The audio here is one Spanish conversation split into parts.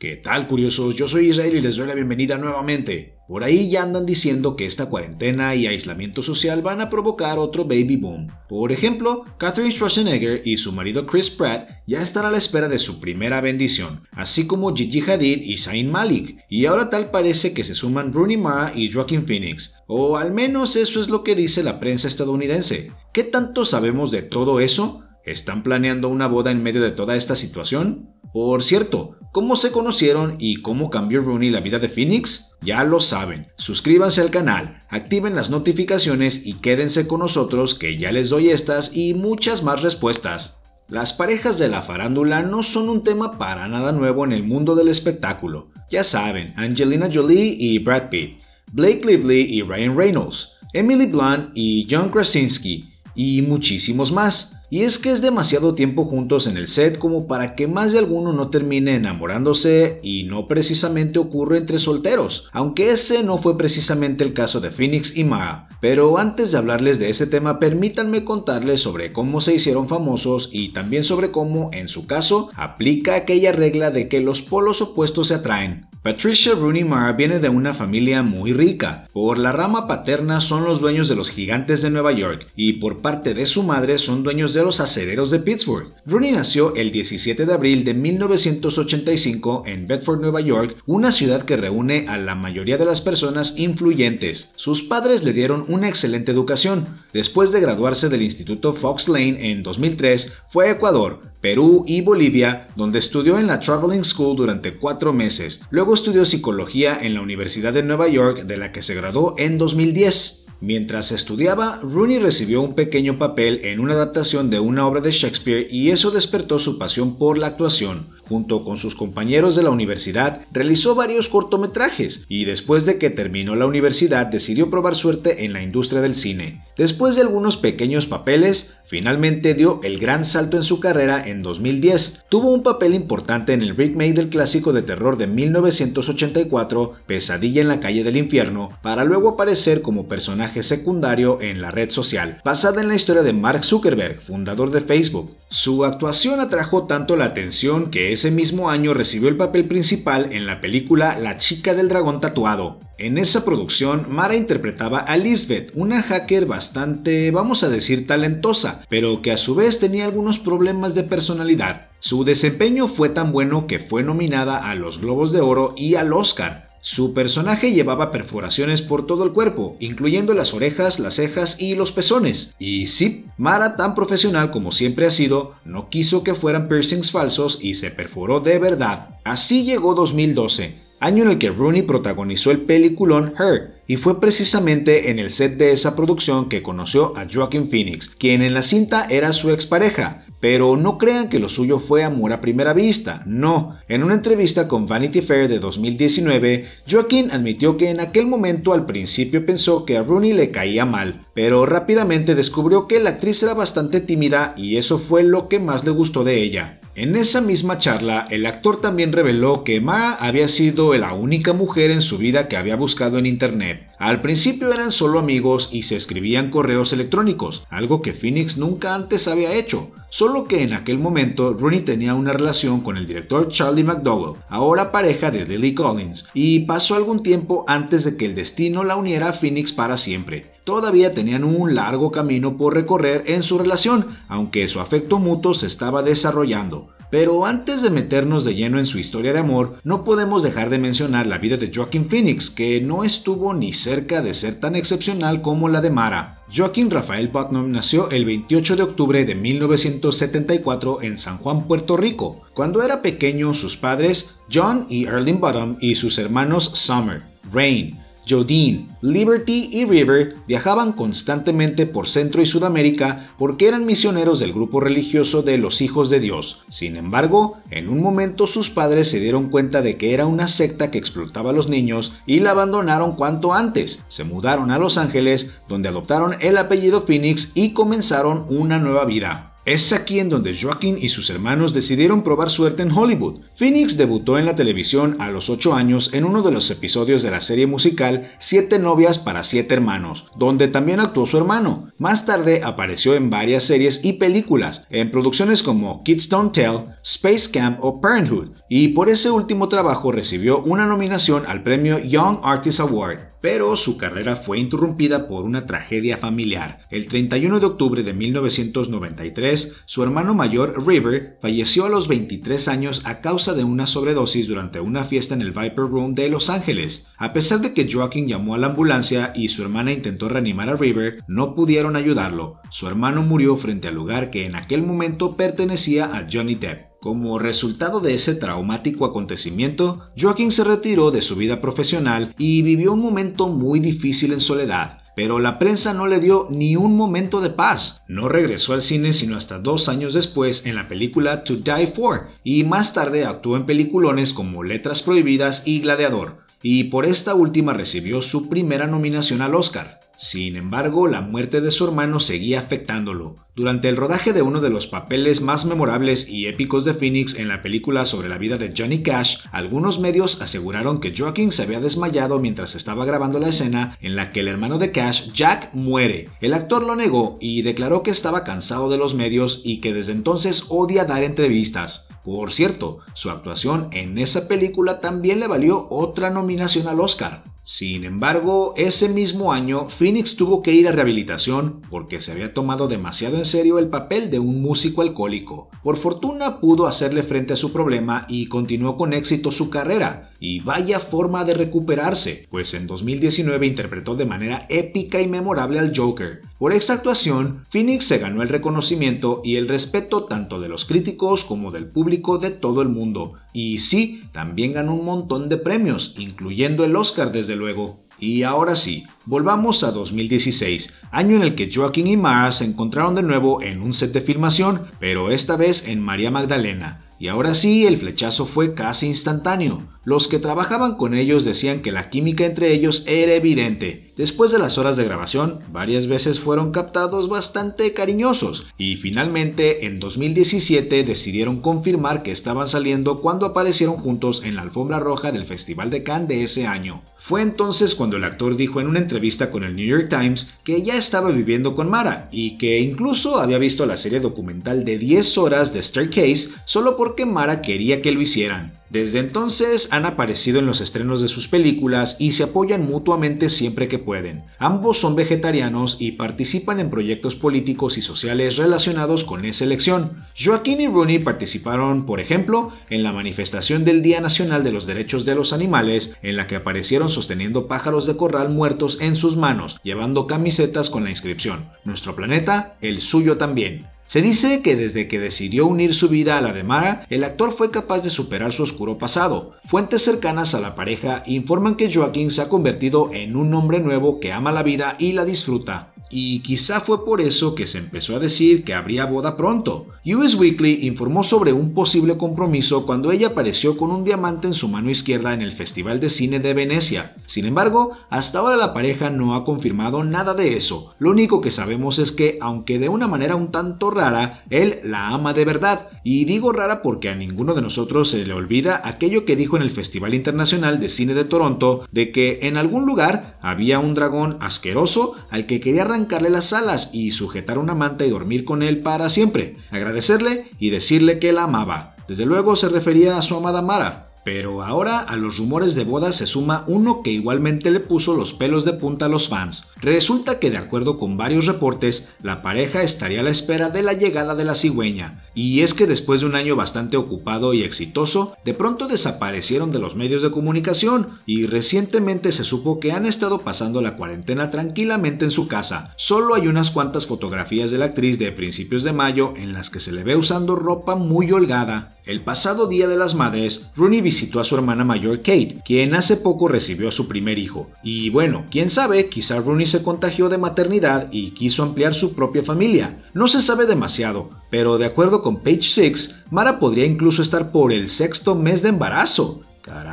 ¿Qué tal, curiosos? Yo soy Israel y les doy la bienvenida nuevamente. Por ahí ya andan diciendo que esta cuarentena y aislamiento social van a provocar otro baby boom. Por ejemplo, Katherine Schwarzenegger y su marido Chris Pratt ya están a la espera de su primera bendición, así como Gigi Hadid y Zayn Malik, y ahora tal parece que se suman Rooney Mara y Joaquin Phoenix, o al menos eso es lo que dice la prensa estadounidense. ¿Qué tanto sabemos de todo eso? ¿Están planeando una boda en medio de toda esta situación? Por cierto, ¿Cómo se conocieron y cómo cambió Rooney la vida de Phoenix? Ya lo saben, suscríbanse al canal, activen las notificaciones y quédense con nosotros que ya les doy estas y muchas más respuestas. Las parejas de la farándula no son un tema para nada nuevo en el mundo del espectáculo. Ya saben, Angelina Jolie y Brad Pitt, Blake Lively y Ryan Reynolds, Emily Blunt y John Krasinski, y muchísimos más. Y es que es demasiado tiempo juntos en el set como para que más de alguno no termine enamorándose y no precisamente ocurre entre solteros, aunque ese no fue precisamente el caso de Phoenix y ma Pero antes de hablarles de ese tema, permítanme contarles sobre cómo se hicieron famosos y también sobre cómo, en su caso, aplica aquella regla de que los polos opuestos se atraen. Patricia Rooney Mara viene de una familia muy rica. Por la rama paterna son los dueños de los gigantes de Nueva York y por parte de su madre son dueños de los acereros de Pittsburgh. Rooney nació el 17 de abril de 1985 en Bedford, Nueva York, una ciudad que reúne a la mayoría de las personas influyentes. Sus padres le dieron una excelente educación. Después de graduarse del Instituto Fox Lane en 2003, fue a Ecuador, Perú y Bolivia, donde estudió en la Traveling School durante cuatro meses. Luego estudió psicología en la Universidad de Nueva York, de la que se graduó en 2010. Mientras estudiaba, Rooney recibió un pequeño papel en una adaptación de una obra de Shakespeare y eso despertó su pasión por la actuación. Junto con sus compañeros de la universidad, realizó varios cortometrajes y después de que terminó la universidad decidió probar suerte en la industria del cine. Después de algunos pequeños papeles, Finalmente dio el gran salto en su carrera en 2010. Tuvo un papel importante en el remake del clásico de terror de 1984, Pesadilla en la calle del infierno, para luego aparecer como personaje secundario en la red social, basada en la historia de Mark Zuckerberg, fundador de Facebook. Su actuación atrajo tanto la atención que ese mismo año recibió el papel principal en la película La chica del dragón tatuado, en esa producción, Mara interpretaba a Lisbeth, una hacker bastante, vamos a decir, talentosa, pero que a su vez tenía algunos problemas de personalidad. Su desempeño fue tan bueno que fue nominada a los Globos de Oro y al Oscar, su personaje llevaba perforaciones por todo el cuerpo, incluyendo las orejas, las cejas y los pezones. Y sí, Mara, tan profesional como siempre ha sido, no quiso que fueran piercings falsos y se perforó de verdad. Así llegó 2012 año en el que Rooney protagonizó el peliculón Her, y fue precisamente en el set de esa producción que conoció a Joaquin Phoenix, quien en la cinta era su expareja. Pero no crean que lo suyo fue amor a primera vista, no. En una entrevista con Vanity Fair de 2019, Joaquin admitió que en aquel momento al principio pensó que a Rooney le caía mal, pero rápidamente descubrió que la actriz era bastante tímida y eso fue lo que más le gustó de ella. En esa misma charla, el actor también reveló que Ma había sido la única mujer en su vida que había buscado en internet. Al principio eran solo amigos y se escribían correos electrónicos, algo que Phoenix nunca antes había hecho. Solo que en aquel momento Rooney tenía una relación con el director Charlie McDowell, ahora pareja de Lily Collins, y pasó algún tiempo antes de que el destino la uniera a Phoenix para siempre. Todavía tenían un largo camino por recorrer en su relación, aunque su afecto mutuo se estaba desarrollando. Pero antes de meternos de lleno en su historia de amor, no podemos dejar de mencionar la vida de Joaquin Phoenix, que no estuvo ni cerca de ser tan excepcional como la de Mara. Joaquín Rafael Putnam nació el 28 de octubre de 1974 en San Juan, Puerto Rico. Cuando era pequeño, sus padres, John y Erling Bottom, y sus hermanos Summer, Rain, Jodine, Liberty y River viajaban constantemente por Centro y Sudamérica porque eran misioneros del grupo religioso de los Hijos de Dios. Sin embargo, en un momento sus padres se dieron cuenta de que era una secta que explotaba a los niños y la abandonaron cuanto antes. Se mudaron a Los Ángeles, donde adoptaron el apellido Phoenix y comenzaron una nueva vida. Es aquí en donde Joaquin y sus hermanos decidieron probar suerte en Hollywood. Phoenix debutó en la televisión a los 8 años en uno de los episodios de la serie musical Siete novias para siete hermanos, donde también actuó su hermano. Más tarde apareció en varias series y películas, en producciones como Kids Don't Tell, Space Camp o Parenthood, y por ese último trabajo recibió una nominación al premio Young Artist Award pero su carrera fue interrumpida por una tragedia familiar. El 31 de octubre de 1993, su hermano mayor River falleció a los 23 años a causa de una sobredosis durante una fiesta en el Viper Room de Los Ángeles. A pesar de que Joaquín llamó a la ambulancia y su hermana intentó reanimar a River, no pudieron ayudarlo. Su hermano murió frente al lugar que en aquel momento pertenecía a Johnny Depp. Como resultado de ese traumático acontecimiento, Joaquín se retiró de su vida profesional y vivió un momento muy difícil en soledad, pero la prensa no le dio ni un momento de paz. No regresó al cine sino hasta dos años después en la película To Die For y más tarde actuó en peliculones como Letras Prohibidas y Gladiador, y por esta última recibió su primera nominación al Oscar. Sin embargo, la muerte de su hermano seguía afectándolo. Durante el rodaje de uno de los papeles más memorables y épicos de Phoenix en la película sobre la vida de Johnny Cash, algunos medios aseguraron que Joaquin se había desmayado mientras estaba grabando la escena en la que el hermano de Cash, Jack, muere. El actor lo negó y declaró que estaba cansado de los medios y que desde entonces odia dar entrevistas. Por cierto, su actuación en esa película también le valió otra nominación al Oscar. Sin embargo, ese mismo año, Phoenix tuvo que ir a rehabilitación porque se había tomado demasiado en serio el papel de un músico alcohólico. Por fortuna pudo hacerle frente a su problema y continuó con éxito su carrera. Y vaya forma de recuperarse, pues en 2019 interpretó de manera épica y memorable al Joker. Por esta actuación, Phoenix se ganó el reconocimiento y el respeto tanto de los críticos como del público de todo el mundo. Y sí, también ganó un montón de premios, incluyendo el Oscar desde luego. Y ahora sí, volvamos a 2016, año en el que Joaquín y Mara se encontraron de nuevo en un set de filmación, pero esta vez en María Magdalena. Y ahora sí, el flechazo fue casi instantáneo. Los que trabajaban con ellos decían que la química entre ellos era evidente. Después de las horas de grabación, varias veces fueron captados bastante cariñosos y finalmente en 2017 decidieron confirmar que estaban saliendo cuando aparecieron juntos en la alfombra roja del Festival de Cannes de ese año. Fue entonces cuando el actor dijo en una entrevista con el New York Times que ya estaba viviendo con Mara y que incluso había visto la serie documental de 10 horas de Staircase solo por que Mara quería que lo hicieran. Desde entonces han aparecido en los estrenos de sus películas y se apoyan mutuamente siempre que pueden. Ambos son vegetarianos y participan en proyectos políticos y sociales relacionados con esa elección. Joaquín y Rooney participaron, por ejemplo, en la manifestación del Día Nacional de los Derechos de los Animales, en la que aparecieron sosteniendo pájaros de corral muertos en sus manos, llevando camisetas con la inscripción, Nuestro planeta, el suyo también. Se dice que desde que decidió unir su vida a la de Mara, el actor fue capaz de superar su oscuro pasado. Fuentes cercanas a la pareja informan que Joaquín se ha convertido en un hombre nuevo que ama la vida y la disfruta y quizá fue por eso que se empezó a decir que habría boda pronto. US Weekly informó sobre un posible compromiso cuando ella apareció con un diamante en su mano izquierda en el Festival de Cine de Venecia. Sin embargo, hasta ahora la pareja no ha confirmado nada de eso. Lo único que sabemos es que, aunque de una manera un tanto rara, él la ama de verdad. Y digo rara porque a ninguno de nosotros se le olvida aquello que dijo en el Festival Internacional de Cine de Toronto de que en algún lugar había un dragón asqueroso al que quería arrancar arrancarle las alas y sujetar una manta y dormir con él para siempre, agradecerle y decirle que la amaba. Desde luego se refería a su amada Mara, pero ahora a los rumores de boda se suma uno que igualmente le puso los pelos de punta a los fans. Resulta que de acuerdo con varios reportes, la pareja estaría a la espera de la llegada de la cigüeña. Y es que después de un año bastante ocupado y exitoso, de pronto desaparecieron de los medios de comunicación y recientemente se supo que han estado pasando la cuarentena tranquilamente en su casa. Solo hay unas cuantas fotografías de la actriz de principios de mayo en las que se le ve usando ropa muy holgada. El pasado Día de las Madres, Rooney visitó visitó a su hermana mayor Kate, quien hace poco recibió a su primer hijo. Y bueno, quién sabe, quizá Rooney se contagió de maternidad y quiso ampliar su propia familia. No se sabe demasiado, pero de acuerdo con Page 6, Mara podría incluso estar por el sexto mes de embarazo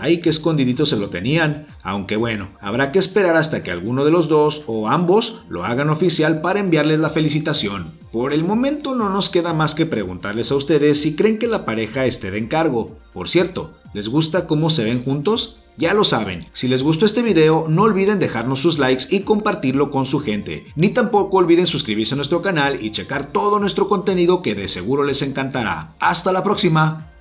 ahí que escondidito se lo tenían. Aunque bueno, habrá que esperar hasta que alguno de los dos o ambos lo hagan oficial para enviarles la felicitación. Por el momento no nos queda más que preguntarles a ustedes si creen que la pareja esté de encargo. Por cierto, ¿les gusta cómo se ven juntos? Ya lo saben, si les gustó este video no olviden dejarnos sus likes y compartirlo con su gente, ni tampoco olviden suscribirse a nuestro canal y checar todo nuestro contenido que de seguro les encantará. ¡Hasta la próxima!